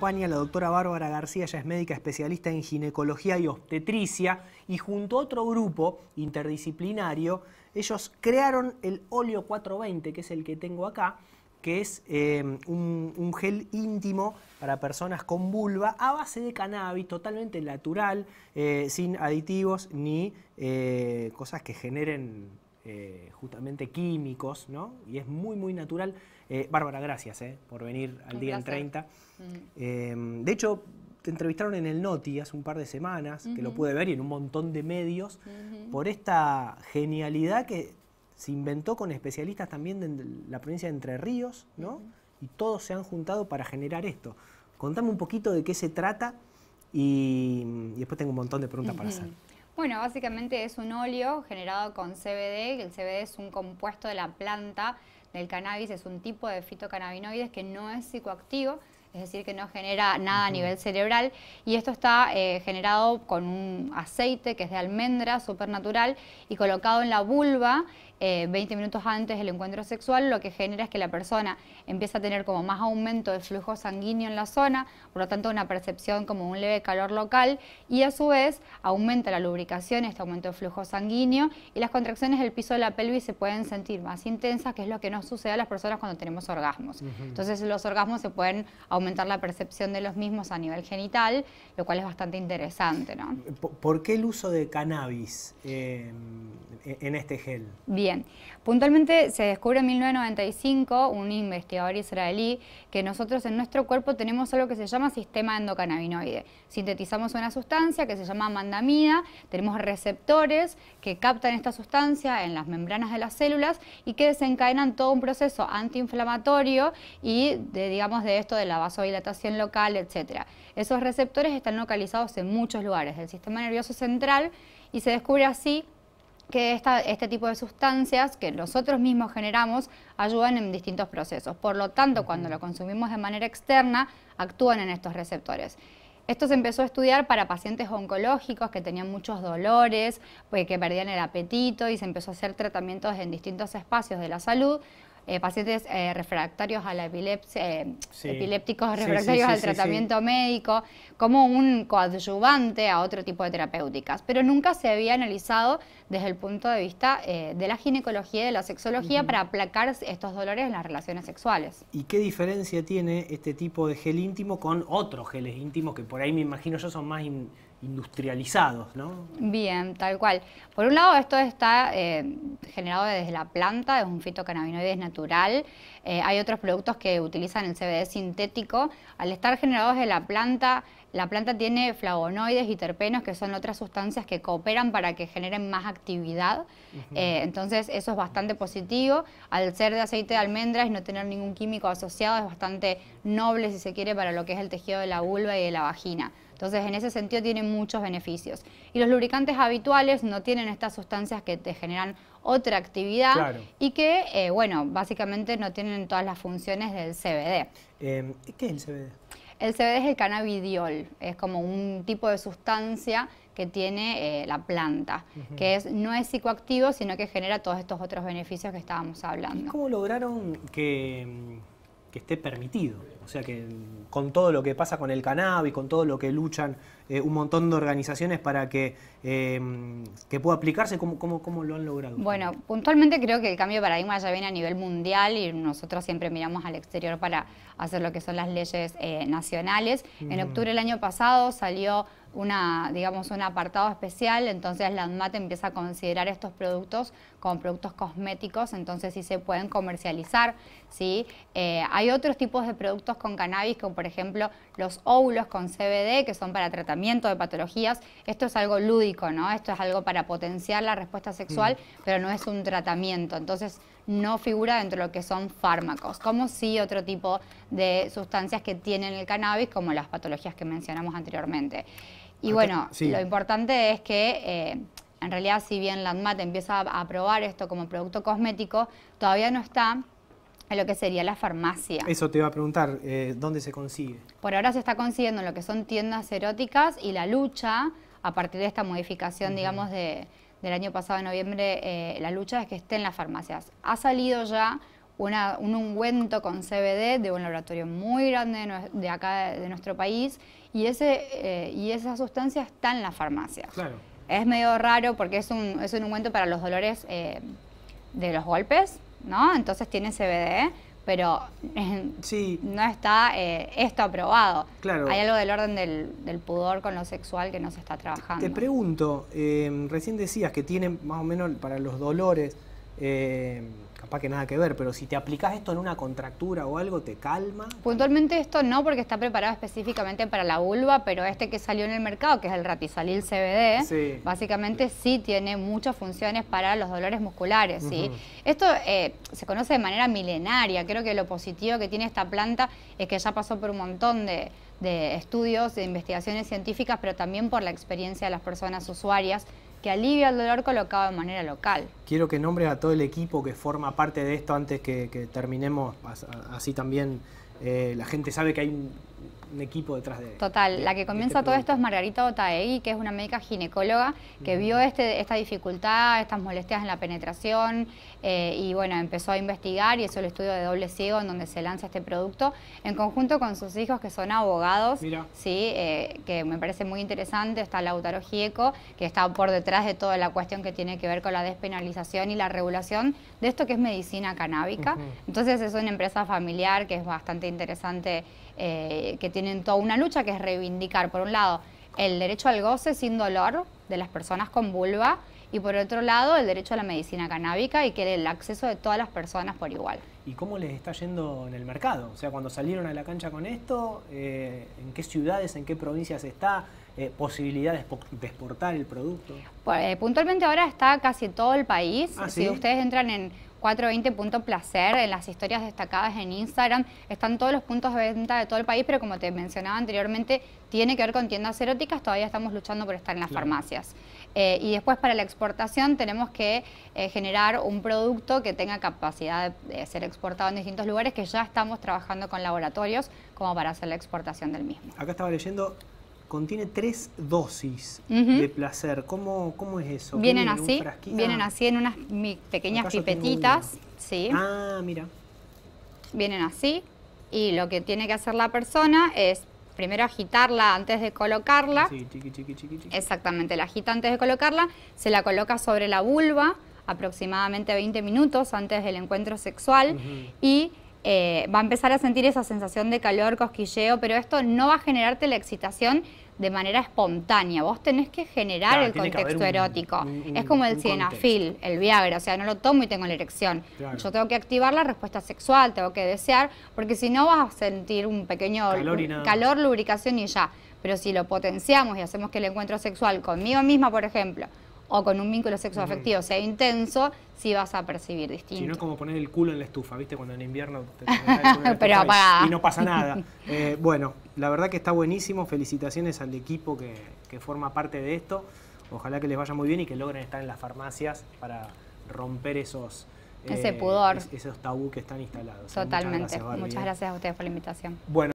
la doctora Bárbara García, ya es médica especialista en ginecología y obstetricia, y junto a otro grupo interdisciplinario, ellos crearon el óleo 420, que es el que tengo acá, que es eh, un, gel íntimo para personas con vulva a base de cannabis, totalmente natural, eh, sin aditivos ni eh, cosas que generen eh, justamente químicos, ¿no? Y es muy, muy natural. Eh, Bárbara, gracias eh, por venir al día en 30. Mm. de hecho, te entrevistaron en el Noti hace un par de semanas, que lo pude ver y en un montón de medios, por esta genialidad que se inventó con especialistas también de la provincia de Entre Ríos, ¿no? Y todos se han juntado para generar esto. Contame un poquito de qué se trata y después tengo un montón de preguntas para hacer. Bueno, básicamente es un óleo generado con CBD, el CBD es un compuesto de la planta del cannabis, es un tipo de fitocannabinoides que no es psicoactivo, es decir, que no genera nada a nivel cerebral. Y esto está eh, generado con un aceite que es de almendra, supernatural, y colocado en la vulva. 20 eh, minutos antes del encuentro sexual, lo que genera es que la persona empieza a tener como más aumento de flujo sanguíneo en la zona, por lo tanto una percepción como un leve calor local y a su vez aumenta la lubricación, este aumento de flujo sanguíneo y las contracciones del piso de la pelvis se pueden sentir más intensas, que es lo que nos sucede a las personas cuando tenemos orgasmos. Entonces los orgasmos se pueden aumentar la percepción de los mismos a nivel genital, lo cual es bastante interesante. ¿no? ¿Por qué el uso de cannabis eh, en este gel? Bien puntualmente se descubre en 1995 un investigador israelí que nosotros en nuestro cuerpo tenemos algo que se llama sistema endocannabinoide. Sintetizamos una sustancia que se llama mandamida, tenemos receptores que captan esta sustancia en las membranas de las células y que desencadenan todo un proceso antiinflamatorio y de, digamos de esto de la vasodilatación local, etc. Esos receptores están localizados en muchos lugares del sistema nervioso central y se descubre así que este tipo de sustancias que nosotros mismos generamos ayudan en distintos procesos. Por lo tanto, cuando lo consumimos de manera externa, actúan en estos receptores. Esto se empezó a estudiar para pacientes oncológicos que tenían muchos dolores, pues, que perdían el apetito y se empezó a hacer tratamientos en distintos espacios de la salud eh, pacientes eh, refractarios a la epilepsia, eh, epilépticos refractarios al tratamiento médico, como un coadyuvante a otro tipo de terapéuticas, pero nunca se había analizado desde el punto de vista de la ginecología y de la sexología para aplacar estos dolores en las relaciones sexuales. ¿Y qué diferencia tiene este tipo de gel íntimo con otros geles íntimos que por ahí me imagino yo son más industrializados, ¿no? Bien, tal cual. Por un lado, esto está eh, generado desde la planta, es un fitocannabinoide natural. Eh, hay otros productos que utilizan el CBD sintético. Al estar generados de la planta, la planta tiene flavonoides y terpenos, que son otras sustancias que cooperan para que generen más actividad. Eh, entonces, eso es bastante positivo. Al ser de aceite de almendras y no tener ningún químico asociado, es bastante noble, si se quiere, para lo que es el tejido de la vulva y de la vagina. Entonces, en ese sentido, tiene muchos beneficios. Y los lubricantes habituales no tienen estas sustancias que te generan otra actividad y que, eh, bueno, básicamente no tienen todas las funciones del CBD. Em, ¿Qué es el CBD? El CBD es el cannabidiol, es como un tipo de sustancia que tiene eh, la planta, que es, no es psicoactivo, sino que genera todos estos otros beneficios que estábamos hablando. cómo lograron que mm, que esté permitido. O sea que con todo lo que pasa con el cannabis, con todo lo que luchan eh, un montón de organizaciones para que, em, que pueda aplicarse, ¿cómo, ¿cómo, cómo, lo han logrado? Bueno, puntualmente creo que el cambio de paradigma ya viene a nivel mundial y nosotros siempre miramos al exterior para hacer lo que son las leyes eh, nacionales. En octubre del año pasado salió una, digamos, un apartado especial, entonces la ANMAT empieza a considerar estos productos como productos cosméticos, entonces sí se pueden comercializar, ¿sí? Eh, hay otros tipos de productos con cannabis, como por ejemplo los óvulos con CBD, que son para tratamiento de patologías. Esto es algo lúdico, ¿no? Esto es algo para potenciar la respuesta sexual, mm. pero no es un tratamiento. Entonces no figura dentro de lo que son fármacos, como sí otro tipo de sustancias que tienen el cannabis, como las patologías que mencionamos anteriormente. Y bueno, lo importante es que... Eh, en realidad, si bien Landmat empieza a probar esto como producto cosmético, todavía no está en lo que sería la farmacia. Eso te iba a preguntar, eh, ¿dónde se consigue? Por ahora se está consiguiendo en lo que son tiendas eróticas y la lucha, a partir de esta modificación, digamos, de, del año pasado, en noviembre, eh, la lucha es que esté en las farmacias. Ha salido ya una, un ungüento con CBD de un laboratorio muy grande de acá de nuestro país y, ese, eh, y esa sustancia está en las farmacias. Claro. Es medio raro porque es un, es un ungüento para los dolores eh, de los golpes, ¿no? Entonces tiene CBD pero no está eh, esto aprobado. Claro. Hay algo del orden del, pudor con lo sexual que no se está trabajando. Te pregunto, eh, recién decías que tiene más o menos para los dolores, eh, capaz que nada que ver, pero si te aplicas esto en una contractura o algo, ¿te calma? Puntualmente esto no, porque está preparado específicamente para la vulva, pero este que salió en el mercado, que es el Ratisalil CBD, básicamente sí tiene muchas funciones para los dolores musculares. ¿sí? Esto eh, se conoce de manera milenaria, creo que lo positivo que tiene esta planta es que ya pasó por un montón de de estudios, de investigaciones científicas, pero también por la experiencia de las personas usuarias que alivia el dolor colocado de manera local. Quiero que nombre a todo el equipo que forma parte de esto antes que, terminemos, así también eh, la gente sabe que hay un equipo detrás de Total, la que comienza este todo esto es Margarita Otaegui, que es una médica ginecóloga que vio este, esta dificultad, estas molestias en la penetración eh, y bueno, empezó a investigar y hizo el estudio de doble ciego en donde se lanza este producto en conjunto con sus hijos que son abogados, Mira. sí, eh, que me parece muy interesante, está Lautaro Gieco, que está por detrás de toda la cuestión que tiene que ver con la despenalización y la regulación de esto que es medicina canábica. Entonces es una empresa familiar que es bastante interesante eh, que tienen toda una lucha que es reivindicar, por un lado, el derecho al goce sin dolor de las personas con vulva y por otro lado el derecho a la medicina canábica y que el acceso de todas las personas por igual. ¿Y cómo les está yendo en el mercado? O sea, cuando salieron a la cancha con esto, eh, ¿en qué ciudades, en qué provincias está? posibilidad eh, ¿Posibilidades de exportar el producto? Pues, puntualmente ahora está casi todo el país. Ah, si ustedes entran en 420 placer en las historias destacadas en Instagram. Están todos los puntos de venta de todo el país, pero como te mencionaba anteriormente, tiene que ver con tiendas eróticas, todavía estamos luchando por estar en las farmacias. Eh, y después para la exportación tenemos que eh, generar un producto que tenga capacidad de, de, ser exportado en distintos lugares, que ya estamos trabajando con laboratorios como para hacer la exportación del mismo. Acá estaba leyendo contiene tres dosis de placer. ¿Cómo, ¿Cómo, es eso? Vienen así, vienen así en unas pequeñas pipetitas. Sí. Ah, mira. Vienen así y lo que tiene que hacer la persona es primero agitarla antes de colocarla. Sí, chiqui, chiqui, chiqui, chiqui. Exactamente, la agita antes de colocarla, se la coloca sobre la vulva aproximadamente 20 minutos antes del encuentro sexual y va a empezar a sentir esa sensación de calor, cosquilleo, pero esto no va a generarte la excitación de manera espontánea. Vos tenés que generar el contexto erótico. es como el cienafil, el Viagra, o sea, no lo tomo y tengo la erección. Yo tengo que activar la respuesta sexual, tengo que desear, porque si no vas a sentir un pequeño calor, lubricación y ya. Pero si lo potenciamos y hacemos que el encuentro sexual conmigo misma, por ejemplo, o con un vínculo sexo afectivo sea intenso, sí vas a percibir distinto. Si no es como poner el culo en la estufa, ¿viste? Cuando en invierno te, Pero Y, no pasa nada. Eh, bueno, la verdad que está buenísimo. Felicitaciones al equipo que, forma parte de esto. Ojalá que les vaya muy bien y que logren estar en las farmacias para romper esos, ese eh, pudor. esos tabú que están instalados. ¿eh? Totalmente. Muchas gracias, Muchas gracias a ustedes por la invitación. Bueno.